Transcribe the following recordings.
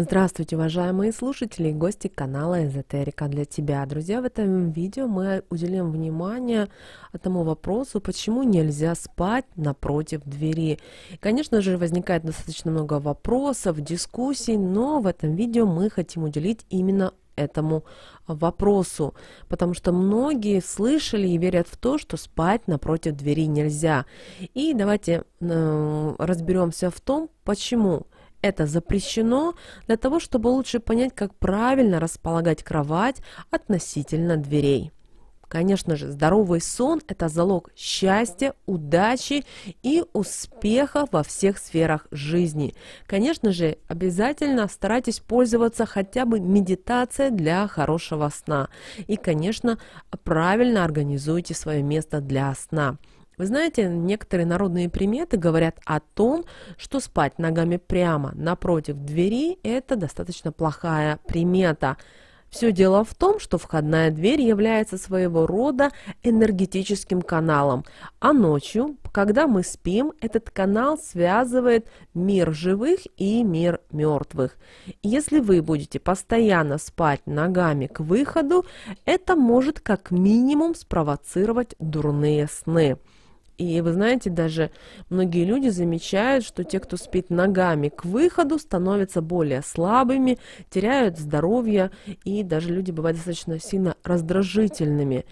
Здравствуйте, уважаемые слушатели и гости канала Эзотерика для тебя. Друзья, в этом видео мы уделим внимание тому вопросу, почему нельзя спать напротив двери. Конечно же, возникает достаточно много вопросов, дискуссий, но в этом видео мы хотим уделить именно этому вопросу, потому что многие слышали и верят в то, что спать напротив двери нельзя. И давайте э, разберемся в том, почему. Почему? это запрещено для того, чтобы лучше понять, как правильно располагать кровать относительно дверей. Конечно же, здоровый сон – это залог счастья, удачи и успеха во всех сферах жизни. Конечно же, обязательно старайтесь пользоваться хотя бы медитацией для хорошего сна. И, конечно, правильно организуйте свое место для сна. Вы знаете, некоторые народные приметы говорят о том, что спать ногами прямо напротив двери – это достаточно плохая примета. Все дело в том, что входная дверь является своего рода энергетическим каналом, а ночью, когда мы спим, этот канал связывает мир живых и мир мертвых. Если вы будете постоянно спать ногами к выходу, это может как минимум спровоцировать дурные сны. И вы знаете, даже многие люди замечают, что те, кто спит ногами к выходу, становятся более слабыми, теряют здоровье, и даже люди бывают достаточно сильно раздражительными.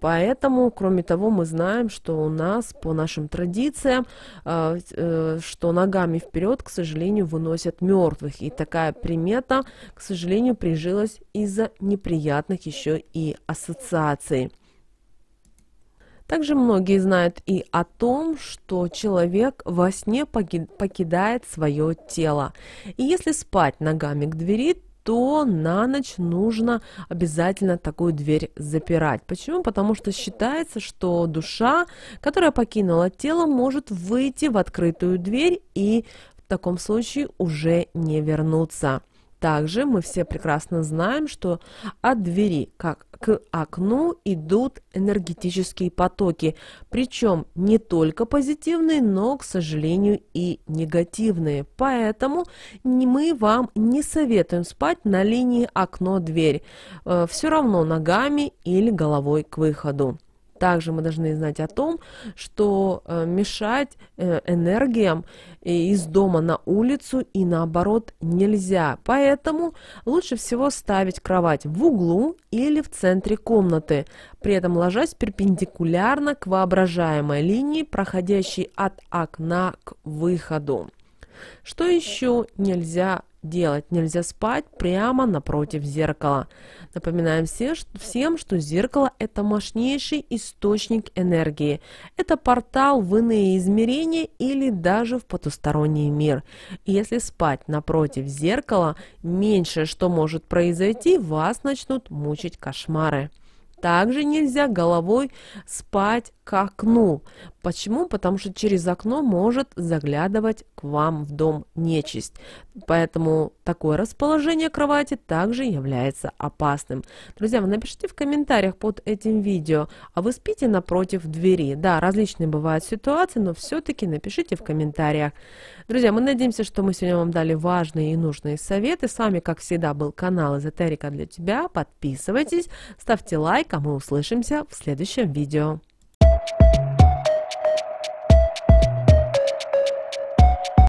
Поэтому, кроме того, мы знаем, что у нас по нашим традициям, а, э, что ногами вперед, к сожалению, выносят мертвых. И такая примета, к сожалению, прижилась из-за неприятных еще и ассоциаций. Также многие знают и о том, что человек во сне покидает свое тело. И если спать ногами к двери, то на ночь нужно обязательно такую дверь запирать. Почему? Потому что считается, что душа, которая покинула тело, может выйти в открытую дверь и в таком случае уже не вернуться. Также мы все прекрасно знаем, что от двери как к окну идут энергетические потоки, причем не только позитивные, но, к сожалению, и негативные. Поэтому мы вам не советуем спать на линии окно-дверь, э, все равно ногами или головой к выходу. Также мы должны знать о том, что э, мешать э, энергиям э, из дома на улицу и наоборот нельзя. Поэтому лучше всего ставить кровать в углу или в центре комнаты, при этом ложась перпендикулярно к воображаемой линии, проходящей от окна к выходу. Что еще нельзя делать? Нельзя спать прямо напротив зеркала. Напоминаем все, всем, что зеркало – это мощнейший источник энергии. Это портал в иные измерения или даже в потусторонний мир. И если спать напротив зеркала, меньшее, что может произойти, вас начнут мучить кошмары. Также нельзя головой спать к окну. Почему? Потому что через окно может заглядывать к вам в дом нечисть. Поэтому такое расположение кровати также является опасным. Друзья, вы напишите в комментариях под этим видео, а вы спите напротив двери? Да, различные бывают ситуации, но все-таки напишите в комментариях. Друзья, мы надеемся, что мы сегодня вам дали важные и нужные советы. С вами, как всегда, был канал Эзотерика для тебя. Подписывайтесь, ставьте лайк человек, мы услышимся в следующем видео.